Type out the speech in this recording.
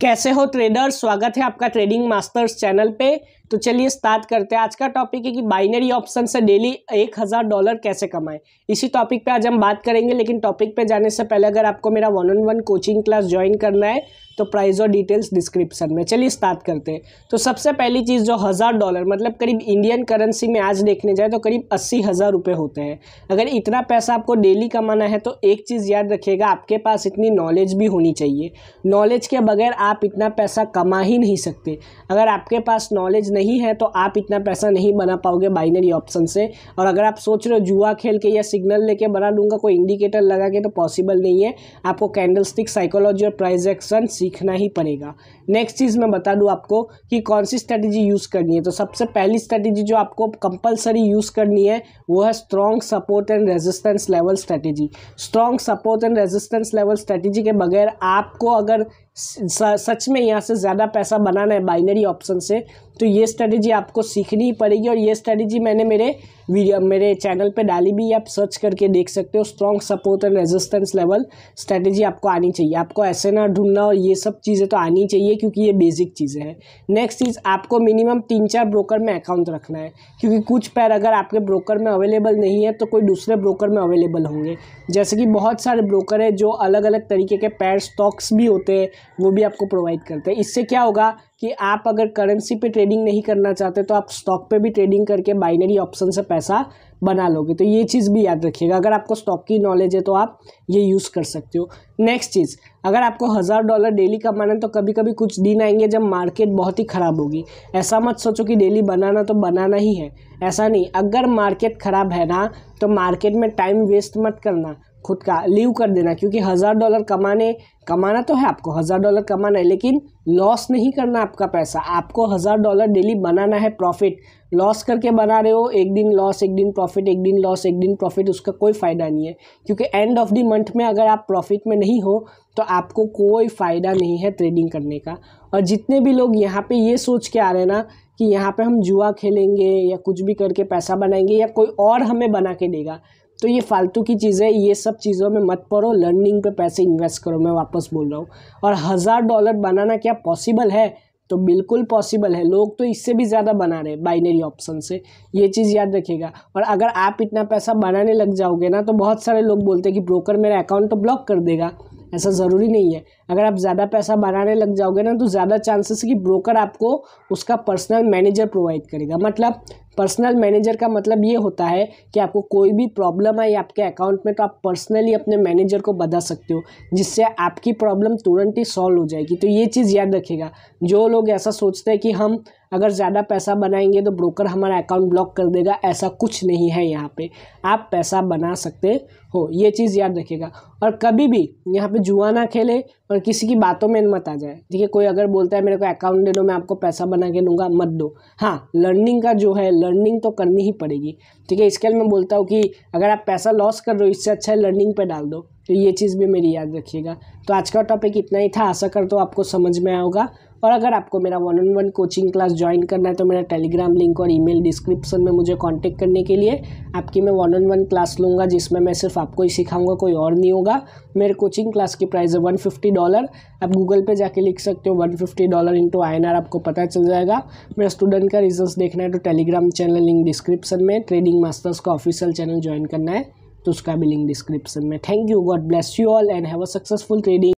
कैसे हो ट्रेडर स्वागत है आपका ट्रेडिंग मास्टर्स चैनल पे तो चलिए स्टार्ट करते हैं आज का टॉपिक है कि बाइनरी ऑप्शन से डेली एक हज़ार डॉलर कैसे कमाएं इसी टॉपिक पे आज हम बात करेंगे लेकिन टॉपिक पे जाने से पहले अगर आपको मेरा one on one coaching class join करना है तो प्राइस और डिटेल्स डिस्क्रिप्शन में चलिए स्टार्ट करते हैं तो सबसे पहली चीज़ जो हज़ार डॉलर मतलब करीब इंडियन करेंसी में आज देखने जाए तो करीब अस्सी हज़ार रुपये होते हैं अगर इतना पैसा आपको डेली कमाना है तो एक चीज़ याद रखिएगा आपके पास इतनी नॉलेज भी होनी चाहिए नॉलेज के बगैर आप इतना पैसा कमा ही नहीं सकते अगर आपके पास नॉलेज नहीं नहीं है तो आप इतना पैसा नहीं बना पाओगे बाइनरी ऑप्शन से और अगर आप सोच रहे हो जुआ खेल के या सिग्नल लेके बना लूँगा कोई इंडिकेटर लगा के तो पॉसिबल नहीं है आपको कैंडल स्टिक साइकोलॉजी और प्राइज एक्शन सीखना ही पड़ेगा नेक्स्ट चीज़ मैं बता दूँ आपको कि कौन सी स्ट्रैटेजी यूज़ करनी है तो सबसे पहली स्ट्रैटेजी जो आपको कंपलसरी यूज़ करनी है वो है strong support and resistance level strategy strong support and resistance level strategy के बगैर आपको अगर सच में यहाँ से ज़्यादा पैसा बनाना है बाइनरी ऑप्शन से तो ये स्ट्रेटेजी आपको सीखनी ही पड़ेगी और ये स्ट्रेटेजी मैंने मेरे वीडियो मेरे चैनल पे डाली भी आप सर्च करके देख सकते हो strong support and resistance level strategy आपको आनी चाहिए आपको ऐसे ना ढूंढना और ये सब चीज़ें तो आनी चाहिए क्योंकि ये बेसिक चीज़ें हैं नेक्स्ट चीज़ आपको मिनिमम तीन चार ब्रोकर में अकाउंट रखना है क्योंकि कुछ पैर अगर आपके ब्रोकर में अवेलेबल नहीं है तो कोई दूसरे ब्रोकर में अवेलेबल होंगे जैसे कि बहुत सारे ब्रोकर है जो अलग अलग तरीके के पैर स्टॉक्स भी होते हैं वो भी आपको प्रोवाइड करते हैं इससे क्या होगा कि आप अगर करेंसी पे ट्रेडिंग नहीं करना चाहते तो आप स्टॉक पे भी ट्रेडिंग करके बाइनरी ऑप्शन से पैसा बना लोगे तो ये चीज़ भी याद रखिएगा अगर आपको स्टॉक की नॉलेज है तो आप ये यूज़ कर सकते हो नेक्स्ट चीज़ अगर आपको हज़ार डॉलर डेली कमाना है तो कभी कभी कुछ दिन आएंगे जब मार्केट बहुत ही ख़राब होगी ऐसा मत सोचो कि डेली बनाना तो बनाना ही है ऐसा नहीं अगर मार्केट ख़राब है ना तो मार्केट में टाइम वेस्ट मत करना खुद का लीव कर देना क्योंकि हज़ार डॉलर कमाने कमाना तो है आपको हज़ार डॉलर कमाना है लेकिन लॉस नहीं करना आपका पैसा आपको हज़ार डॉलर डेली बनाना है प्रॉफिट लॉस करके बना रहे हो एक दिन लॉस एक दिन प्रॉफिट एक दिन लॉस एक दिन प्रॉफिट उसका कोई फ़ायदा नहीं है क्योंकि एंड ऑफ द मंथ में अगर आप प्रॉफिट में नहीं हो तो आपको कोई फ़ायदा नहीं है ट्रेडिंग करने का और जितने भी लोग यहाँ पर ये सोच के आ रहे हैं ना कि यहाँ पर हम जुआ खेलेंगे या कुछ भी करके पैसा बनाएंगे या कोई और हमें बना के देगा तो ये फालतू की चीज़ें ये सब चीज़ों में मत पढ़ो लर्निंग पे पैसे इन्वेस्ट करो मैं वापस बोल रहा हूँ और हज़ार डॉलर बनाना क्या पॉसिबल है तो बिल्कुल पॉसिबल है लोग तो इससे भी ज़्यादा बना रहे हैं बाइनरी ऑप्शन से ये चीज़ याद रखिएगा और अगर आप इतना पैसा बनाने लग जाओगे ना तो बहुत सारे लोग बोलते हैं कि ब्रोकर मेरा अकाउंट तो ब्लॉक कर देगा ऐसा ज़रूरी नहीं है अगर आप ज़्यादा पैसा बनाने लग जाओगे ना तो ज़्यादा चांसेस कि ब्रोकर आपको उसका पर्सनल मैनेजर प्रोवाइड करेगा मतलब पर्सनल मैनेजर का मतलब ये होता है कि आपको कोई भी प्रॉब्लम आई आपके अकाउंट में तो आप पर्सनली अपने मैनेजर को बता सकते हो जिससे आपकी प्रॉब्लम तुरंत ही सॉल्व हो जाएगी तो ये चीज़ याद रखेगा जो लोग ऐसा सोचते हैं कि हम अगर ज़्यादा पैसा बनाएंगे तो ब्रोकर हमारा अकाउंट ब्लॉक कर देगा ऐसा कुछ नहीं है यहाँ पे आप पैसा बना सकते हो ये चीज़ याद रखेगा और कभी भी यहाँ पे जुआ ना खेले और किसी की बातों में मत आ जाए ठीक है कोई अगर बोलता है मेरे को अकाउंट दे दो मैं आपको पैसा बना के दूंगा मत दो हाँ लर्निंग का जो है लर्निंग तो करनी ही पड़ेगी ठीक है इसके लिए मैं बोलता हूँ कि अगर आप पैसा लॉस कर रहे हो इससे अच्छा है लर्निंग पर डाल दो तो ये चीज़ भी मेरी याद रखिएगा तो आज का टॉपिक इतना ही था आशा कर तो आपको समझ में आएगा और अगर आपको मेरा one on one coaching class join करना है तो मेरा टेलीग्राम लिंक और ईमेल डिस्क्रिप्शन में मुझे कांटेक्ट करने के लिए आपकी मैं वन ऑन वन क्लास लूँगा जिसमें मैं सिर्फ आपको ही सिखाऊंगा कोई और नहीं होगा मेरे कोचिंग क्लास की प्राइस है वन फिफ्टी डॉलर आप गूगल पे जाके लिख सकते हो one fifty dollar into I N R आपको पता चल जाएगा मेरा स्टूडेंट का रिजल्ट देखना है तो टेलीग्राम चैनल लिंक डिस्क्रिप्शन में ट्रेडिंग मास्टर्स का ऑफिशियल चैनल ज्वाइन करना है तो उसका भी लिंक डिस्क्रिप्शन में thank you God bless you all and have a successful trading